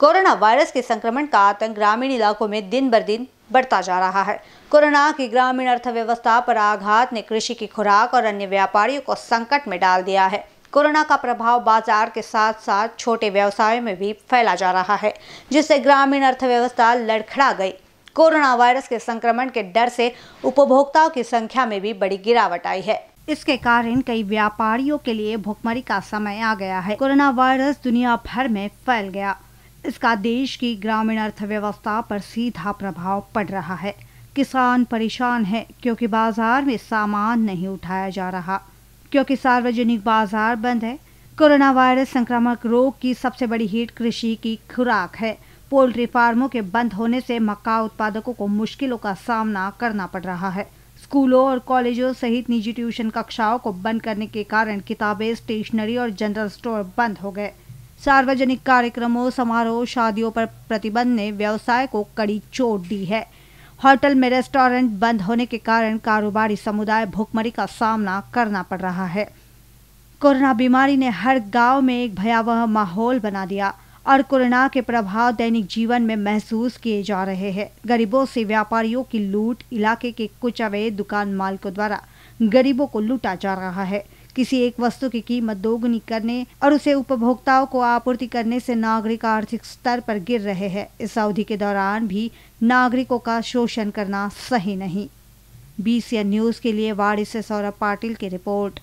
corona virus के संक्रमण का आतंक ग्रामीण इलाकों में दिन बर दिन बढ़ता जा रहा है कोरोना की ग्रामीण अर्थव्यवस्था पर आघात ने कृषि की खुराक और अन्य व्यापारियों को संकट में डाल दिया है कोरोना का प्रभाव बाजार के साथ साथ छोटे व्यवसायों में भी फैला जा रहा है जिससे ग्रामीण अर्थव्यवस्था लड़खड़ा गई कोरोना वायरस के संक्रमण के डर से उपभोक्ताओं की संख्या में भी बड़ी गिरावट आई है इसके कारण कई व्यापारियों के लिए भुखमरी का समय आ गया है कोरोना वायरस दुनिया भर में फैल गया इसका देश की ग्रामीण अर्थव्यवस्था पर सीधा प्रभाव पड़ रहा है किसान परेशान है क्योंकि बाजार में सामान नहीं उठाया जा रहा क्योंकि सार्वजनिक बाजार बंद है कोरोना वायरस संक्रामक रोग की सबसे बड़ी हिट कृषि की खुराक है पोल्ट्री फार्मों के बंद होने से मक्का उत्पादकों को मुश्किलों का सामना करना पड़ रहा है स्कूलों और कॉलेजों सहित निजी ट्यूशन कक्षाओं को बंद करने के कारण किताबें स्टेशनरी और जनरल स्टोर बंद हो गए सार्वजनिक कार्यक्रमों समारोह शादियों पर प्रतिबंध ने व्यवसाय को कड़ी चोट दी है होटल में रेस्टोरेंट बंद होने के कारण कारोबारी समुदाय भुखमरी का सामना करना पड़ रहा है कोरोना बीमारी ने हर गांव में एक भयावह माहौल बना दिया और कोरोना के प्रभाव दैनिक जीवन में महसूस किए जा रहे हैं गरीबों से व्यापारियों की लूट इलाके के कुछ अवैध दुकान मालिकों द्वारा गरीबों को लूटा जा रहा है किसी एक वस्तु की कीमत दोगुनी करने और उसे उपभोक्ताओं को आपूर्ति करने से नागरिक आर्थिक स्तर पर गिर रहे हैं इस अवधि के दौरान भी नागरिकों का शोषण करना सही नहीं बीसीएन न्यूज के लिए वाड़ी से सौरभ पाटिल की रिपोर्ट